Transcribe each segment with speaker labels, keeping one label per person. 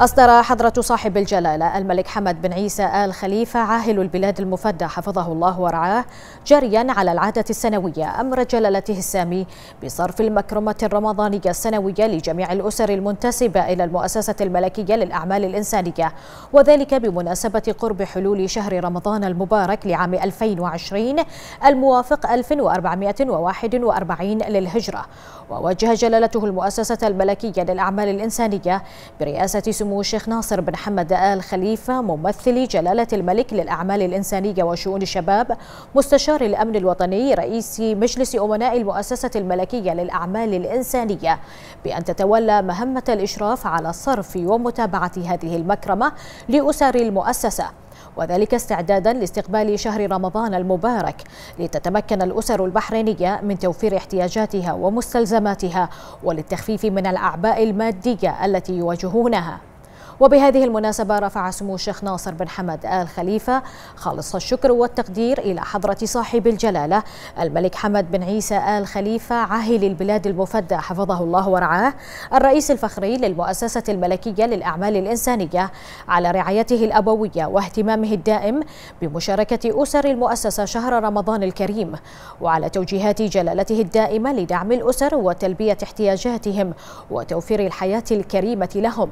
Speaker 1: أصدر حضرة صاحب الجلالة الملك حمد بن عيسى آل خليفة عاهل البلاد المفدى حفظه الله ورعاه جريا على العادة السنوية أمر جلالته السامي بصرف المكرمة الرمضانية السنوية لجميع الأسر المنتسبة إلى المؤسسة الملكية للأعمال الإنسانية وذلك بمناسبة قرب حلول شهر رمضان المبارك لعام 2020 الموافق 1441 للهجرة ووجه جلالته المؤسسة الملكية للأعمال الإنسانية برئاسة سمو يرسم الشيخ ناصر بن حمد آل خليفة ممثل جلالة الملك للأعمال الإنسانية وشؤون الشباب مستشار الأمن الوطني رئيس مجلس أمناء المؤسسة الملكية للأعمال الإنسانية بأن تتولى مهمة الإشراف على صرف ومتابعة هذه المكرمة لأسر المؤسسة وذلك استعدادا لاستقبال شهر رمضان المبارك لتتمكن الأسر البحرينية من توفير احتياجاتها ومستلزماتها وللتخفيف من الأعباء المادية التي يواجهونها وبهذه المناسبة رفع سمو الشيخ ناصر بن حمد آل خليفة خالص الشكر والتقدير إلى حضرة صاحب الجلالة الملك حمد بن عيسى آل خليفة عاهل البلاد المفدى حفظه الله ورعاه الرئيس الفخري للمؤسسة الملكية للأعمال الإنسانية على رعايته الأبوية واهتمامه الدائم بمشاركة أسر المؤسسة شهر رمضان الكريم وعلى توجيهات جلالته الدائمة لدعم الأسر وتلبية احتياجاتهم وتوفير الحياة الكريمة لهم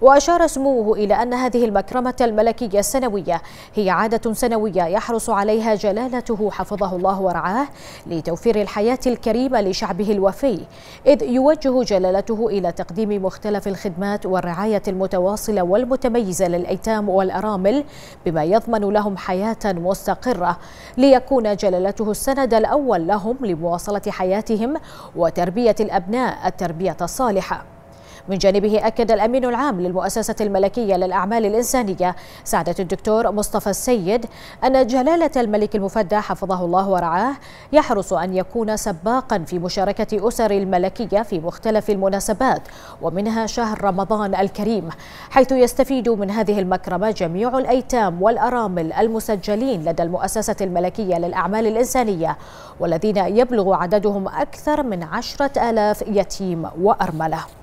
Speaker 1: وأشار سموه إلى أن هذه المكرمة الملكية السنوية هي عادة سنوية يحرص عليها جلالته حفظه الله ورعاه لتوفير الحياة الكريمة لشعبه الوفي إذ يوجه جلالته إلى تقديم مختلف الخدمات والرعاية المتواصلة والمتميزة للأيتام والأرامل بما يضمن لهم حياة مستقرة ليكون جلالته السند الأول لهم لمواصلة حياتهم وتربية الأبناء التربية الصالحة من جانبه أكد الأمين العام للمؤسسة الملكية للأعمال الإنسانية سعادة الدكتور مصطفى السيد أن جلالة الملك المفدى حفظه الله ورعاه يحرص أن يكون سباقا في مشاركة أسر الملكية في مختلف المناسبات ومنها شهر رمضان الكريم حيث يستفيد من هذه المكرمة جميع الأيتام والأرامل المسجلين لدى المؤسسة الملكية للأعمال الإنسانية والذين يبلغ عددهم أكثر من عشرة آلاف يتيم وأرملة